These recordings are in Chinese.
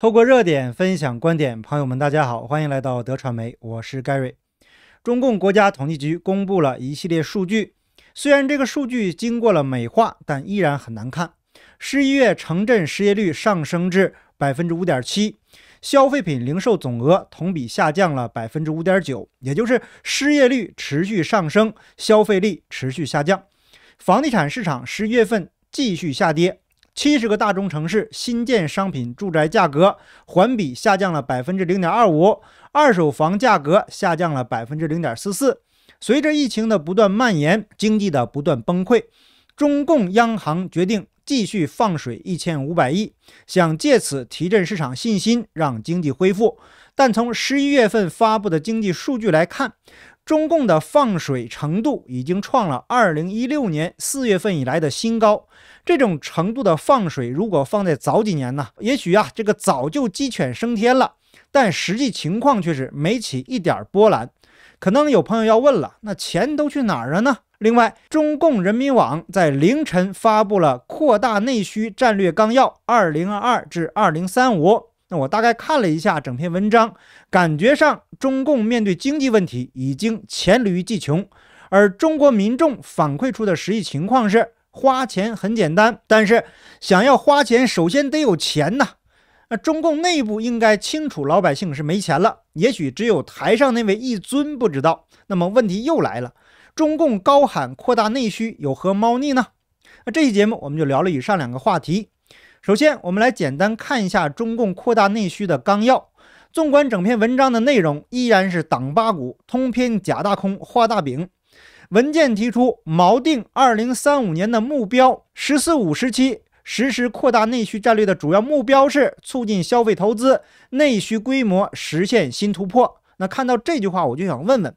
透过热点分享观点，朋友们，大家好，欢迎来到德传媒，我是盖瑞。中共国家统计局公布了一系列数据，虽然这个数据经过了美化，但依然很难看。十一月城镇失业率上升至百分之五点七，消费品零售总额同比下降了百分之五点九，也就是失业率持续上升，消费力持续下降。房地产市场十月份继续下跌。七十个大中城市新建商品住宅价格环比下降了百分之零点二五，二手房价格下降了百分之零点四四。随着疫情的不断蔓延，经济的不断崩溃，中共央行决定。继续放水一千五百亿，想借此提振市场信心，让经济恢复。但从十一月份发布的经济数据来看，中共的放水程度已经创了二零一六年四月份以来的新高。这种程度的放水，如果放在早几年呢，也许啊，这个早就鸡犬升天了。但实际情况却是没起一点波澜。可能有朋友要问了，那钱都去哪儿了呢？另外，中共人民网在凌晨发布了《扩大内需战略纲要（二零二二至二零三五）》。那我大概看了一下整篇文章，感觉上中共面对经济问题已经黔驴技穷，而中国民众反馈出的实际情况是：花钱很简单，但是想要花钱，首先得有钱呐。那中共内部应该清楚，老百姓是没钱了。也许只有台上那位一尊不知道。那么问题又来了。中共高喊扩大内需有何猫腻呢？那这期节目我们就聊了以上两个话题。首先，我们来简单看一下中共扩大内需的纲要。纵观整篇文章的内容，依然是“党八股”，通篇假大空，画大饼。文件提出，锚定二零三五年的目标，十四五时期实施扩大内需战略的主要目标是促进消费投资，内需规模实现新突破。那看到这句话，我就想问问，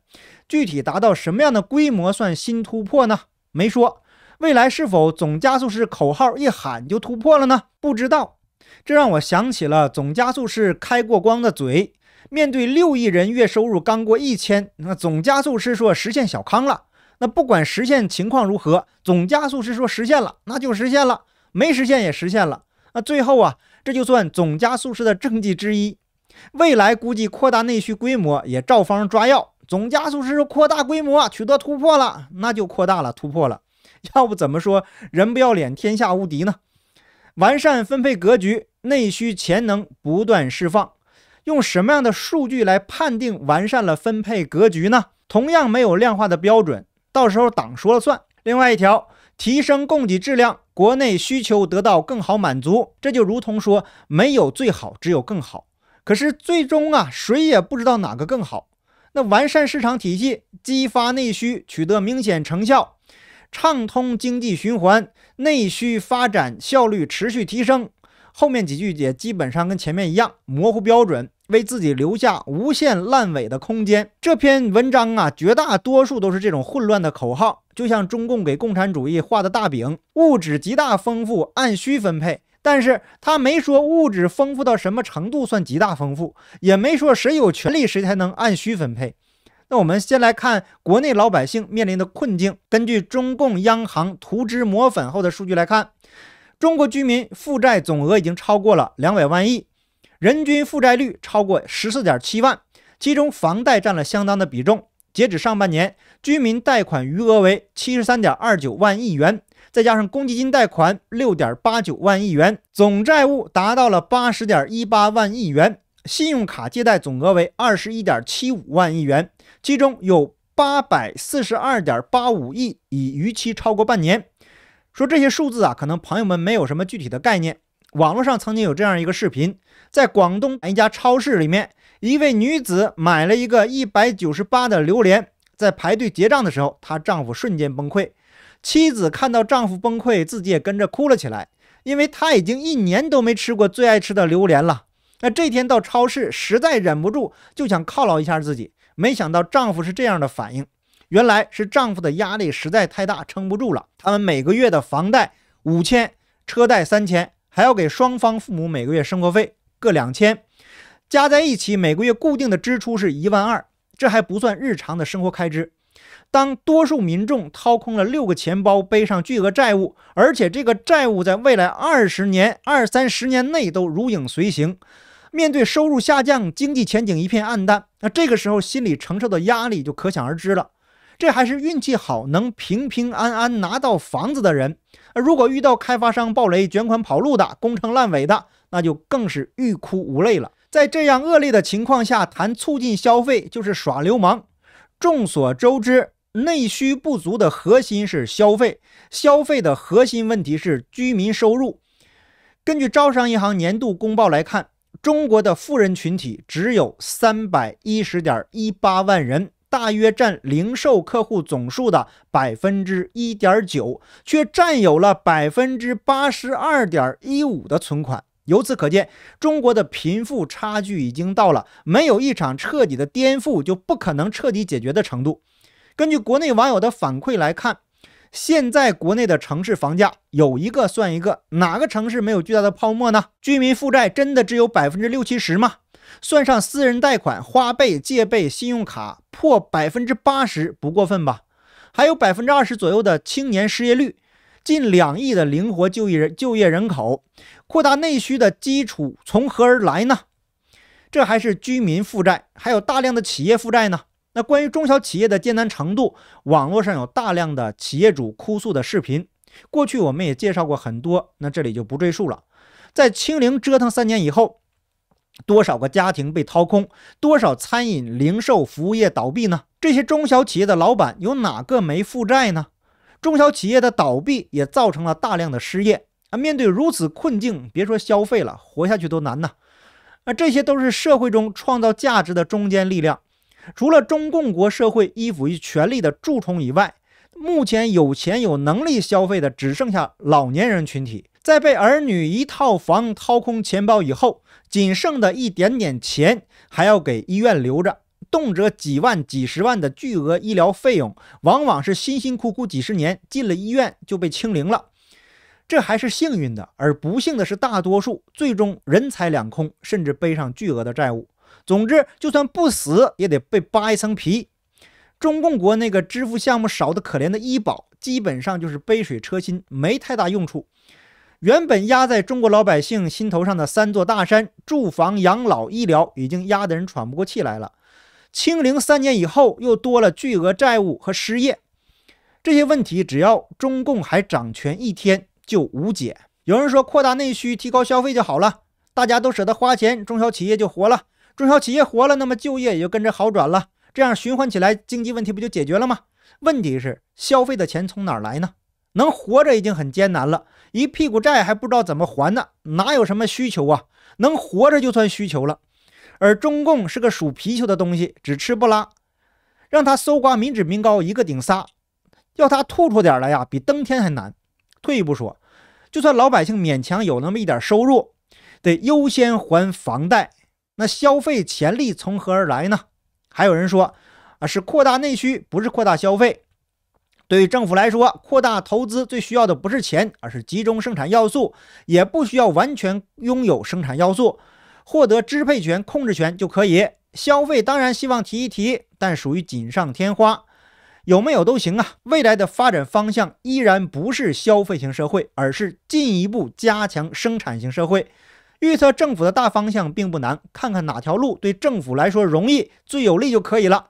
具体达到什么样的规模算新突破呢？没说，未来是否总加速式口号一喊就突破了呢？不知道。这让我想起了总加速式开过光的嘴，面对六亿人月收入刚过一千，那总加速是说实现小康了。那不管实现情况如何，总加速是说实现了，那就实现了；没实现也实现了。那最后啊，这就算总加速式的政绩之一。未来估计扩大内需规模也照方抓药，总加速是扩大规模取得突破了，那就扩大了突破了。要不怎么说人不要脸天下无敌呢？完善分配格局，内需潜能不断释放。用什么样的数据来判定完善了分配格局呢？同样没有量化的标准，到时候党说了算。另外一条，提升供给质量，国内需求得到更好满足。这就如同说没有最好，只有更好。可是最终啊，谁也不知道哪个更好。那完善市场体系，激发内需，取得明显成效，畅通经济循环，内需发展效率持续提升。后面几句也基本上跟前面一样，模糊标准，为自己留下无限烂尾的空间。这篇文章啊，绝大多数都是这种混乱的口号，就像中共给共产主义画的大饼，物质极大丰富，按需分配。但是他没说物质丰富到什么程度算极大丰富，也没说谁有权利谁才能按需分配。那我们先来看国内老百姓面临的困境。根据中共央行涂脂抹粉后的数据来看，中国居民负债总额已经超过了两百万亿，人均负债率超过十四点七万，其中房贷占了相当的比重。截止上半年，居民贷款余额为七十三点二九万亿元。再加上公积金贷款六点八九万亿元，总债务达到了八十点一八万亿元，信用卡借贷总额为二十一点七五万亿元，其中有八百四十二点八五亿已逾期超过半年。说这些数字啊，可能朋友们没有什么具体的概念。网络上曾经有这样一个视频，在广东一家超市里面，一位女子买了一个一百九十八的榴莲，在排队结账的时候，她丈夫瞬间崩溃。妻子看到丈夫崩溃，自己也跟着哭了起来，因为她已经一年都没吃过最爱吃的榴莲了。那这天到超市，实在忍不住就想犒劳一下自己，没想到丈夫是这样的反应。原来是丈夫的压力实在太大，撑不住了。他们每个月的房贷五千，车贷三千，还要给双方父母每个月生活费各两千，加在一起每个月固定的支出是一万二，这还不算日常的生活开支。当多数民众掏空了六个钱包，背上巨额债务，而且这个债务在未来二十年、二三十年内都如影随形，面对收入下降、经济前景一片暗淡，那这个时候心理承受的压力就可想而知了。这还是运气好，能平平安安拿到房子的人，如果遇到开发商暴雷、卷款跑路的，工程烂尾的，那就更是欲哭无泪了。在这样恶劣的情况下谈促进消费，就是耍流氓。众所周知。内需不足的核心是消费，消费的核心问题是居民收入。根据招商银行年度公报来看，中国的富人群体只有三百一十点一八万人，大约占零售客户总数的百分之一点九，却占有了百分之八十二点一五的存款。由此可见，中国的贫富差距已经到了没有一场彻底的颠覆就不可能彻底解决的程度。根据国内网友的反馈来看，现在国内的城市房价有一个算一个，哪个城市没有巨大的泡沫呢？居民负债真的只有百分之六七十吗？算上私人贷款、花呗、借呗、信用卡，破百分之八十不过分吧？还有百分之二十左右的青年失业率，近两亿的灵活就业人就业人口，扩大内需的基础从何而来呢？这还是居民负债，还有大量的企业负债呢。那关于中小企业的艰难程度，网络上有大量的企业主哭诉的视频。过去我们也介绍过很多，那这里就不赘述了。在清零折腾三年以后，多少个家庭被掏空，多少餐饮、零售服务业倒闭呢？这些中小企业的老板有哪个没负债呢？中小企业的倒闭也造成了大量的失业。啊，面对如此困境，别说消费了，活下去都难呐。啊，这些都是社会中创造价值的中坚力量。除了中共国社会依附于权力的蛀虫以外，目前有钱有能力消费的只剩下老年人群体。在被儿女一套房掏空钱包以后，仅剩的一点点钱还要给医院留着，动辄几万、几十万的巨额医疗费用，往往是辛辛苦苦几十年进了医院就被清零了。这还是幸运的，而不幸的是，大多数最终人财两空，甚至背上巨额的债务。总之，就算不死也得被扒一层皮。中共国那个支付项目少的可怜的医保，基本上就是杯水车薪，没太大用处。原本压在中国老百姓心头上的三座大山——住房、养老、医疗，已经压得人喘不过气来了。清零三年以后，又多了巨额债务和失业这些问题。只要中共还掌权一天，就无解。有人说，扩大内需、提高消费就好了，大家都舍得花钱，中小企业就活了。中小企业活了，那么就业也就跟着好转了。这样循环起来，经济问题不就解决了吗？问题是消费的钱从哪儿来呢？能活着已经很艰难了，一屁股债还不知道怎么还呢，哪有什么需求啊？能活着就算需求了。而中共是个属皮球的东西，只吃不拉，让他搜刮民脂民膏，一个顶仨，要他吐出点来呀，比登天还难。退一步说，就算老百姓勉强有那么一点收入，得优先还房贷。那消费潜力从何而来呢？还有人说，啊，是扩大内需，不是扩大消费。对于政府来说，扩大投资最需要的不是钱，而是集中生产要素，也不需要完全拥有生产要素，获得支配权、控制权就可以。消费当然希望提一提，但属于锦上添花，有没有都行啊。未来的发展方向依然不是消费型社会，而是进一步加强生产型社会。预测政府的大方向并不难，看看哪条路对政府来说容易、最有利就可以了。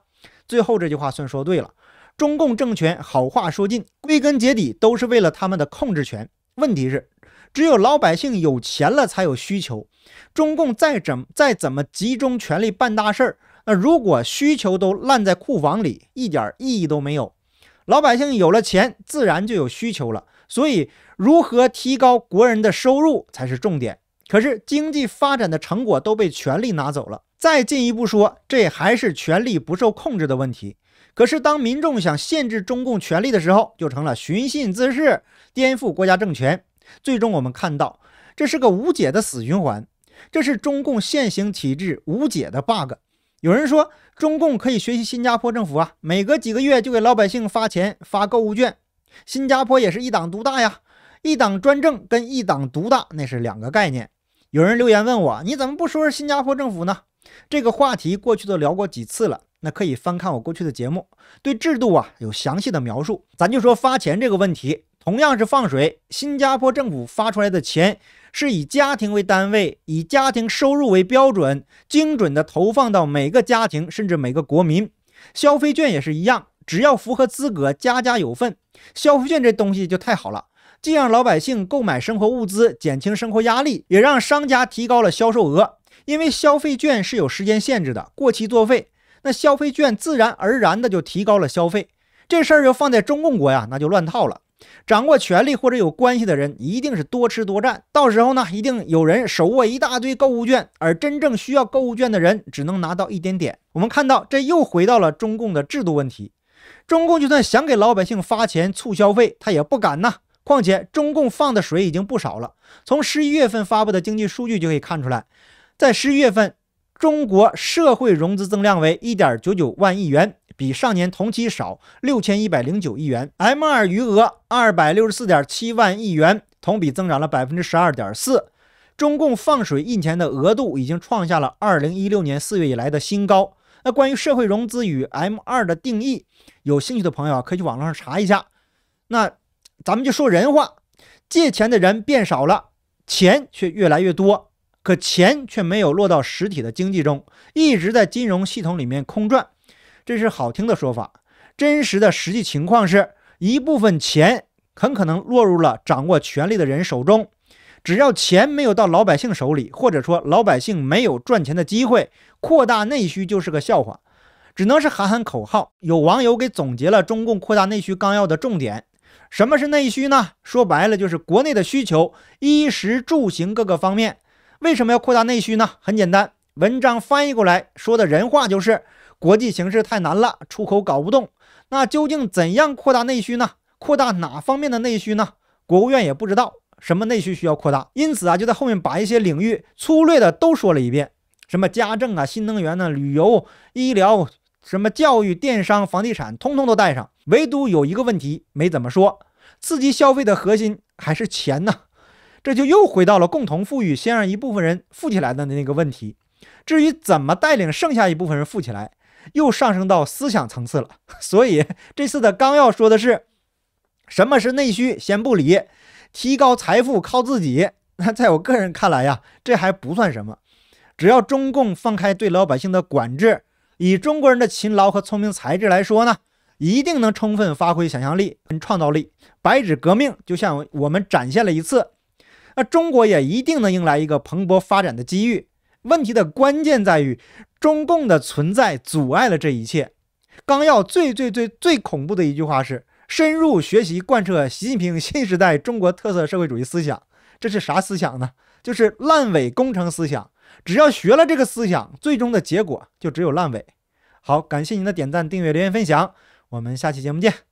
最后这句话算说对了。中共政权好话说尽，归根结底都是为了他们的控制权。问题是，只有老百姓有钱了才有需求。中共再怎再怎么集中权力办大事儿，那如果需求都烂在库房里，一点意义都没有。老百姓有了钱，自然就有需求了。所以，如何提高国人的收入才是重点。可是经济发展的成果都被权力拿走了。再进一步说，这还是权力不受控制的问题。可是当民众想限制中共权力的时候，就成了寻衅滋事、颠覆国家政权。最终，我们看到这是个无解的死循环，这是中共现行体制无解的 bug。有人说，中共可以学习新加坡政府啊，每隔几个月就给老百姓发钱、发购物券。新加坡也是一党独大呀，一党专政跟一党独大那是两个概念。有人留言问我，你怎么不说说新加坡政府呢？这个话题过去都聊过几次了，那可以翻看我过去的节目，对制度啊有详细的描述。咱就说发钱这个问题，同样是放水，新加坡政府发出来的钱是以家庭为单位，以家庭收入为标准，精准的投放到每个家庭，甚至每个国民。消费券也是一样，只要符合资格，家家有份。消费券这东西就太好了。既让老百姓购买生活物资，减轻生活压力，也让商家提高了销售额。因为消费券是有时间限制的，过期作废，那消费券自然而然的就提高了消费。这事儿要放在中共国呀，那就乱套了。掌握权力或者有关系的人一定是多吃多占，到时候呢，一定有人手握一大堆购物券，而真正需要购物券的人只能拿到一点点。我们看到，这又回到了中共的制度问题。中共就算想给老百姓发钱促消费，他也不敢呐。况且，中共放的水已经不少了。从十一月份发布的经济数据就可以看出来，在十一月份，中国社会融资增量为1.99万亿元，比上年同期少6109亿元；M2 余额264.7万亿元，同比增长了12.4%。中共放水印钱的额度已经创下了2016年四月以来的新高。那关于社会融资与 M2 的定义，有兴趣的朋友可以去网络上查一下。那。咱们就说人话，借钱的人变少了，钱却越来越多，可钱却没有落到实体的经济中，一直在金融系统里面空转。这是好听的说法，真实的实际情况是一部分钱很可能落入了掌握权力的人手中。只要钱没有到老百姓手里，或者说老百姓没有赚钱的机会，扩大内需就是个笑话，只能是喊喊口号。有网友给总结了中共扩大内需纲要的重点。什么是内需呢？说白了就是国内的需求，衣食住行各个方面。为什么要扩大内需呢？很简单，文章翻译过来说的人话就是国际形势太难了，出口搞不动。那究竟怎样扩大内需呢？扩大哪方面的内需呢？国务院也不知道什么内需需要扩大，因此啊，就在后面把一些领域粗略的都说了一遍，什么家政啊、新能源呢、旅游、医疗。什么教育、电商、房地产，通通都带上，唯独有一个问题没怎么说：刺激消费的核心还是钱呢？这就又回到了共同富裕，先让一部分人富起来的那个问题。至于怎么带领剩下一部分人富起来，又上升到思想层次了。所以这次的纲要说的是，什么是内需？先不理。提高财富靠自己。那在我个人看来呀，这还不算什么，只要中共放开对老百姓的管制。以中国人的勤劳和聪明才智来说呢，一定能充分发挥想象力跟创造力。白纸革命就像我们展现了一次，那中国也一定能迎来一个蓬勃发展的机遇。问题的关键在于中共的存在阻碍了这一切。纲要最最最最恐怖的一句话是：深入学习贯彻习近平新时代中国特色社会主义思想。这是啥思想呢？就是烂尾工程思想。只要学了这个思想，最终的结果就只有烂尾。好，感谢您的点赞、订阅、留言、分享，我们下期节目见。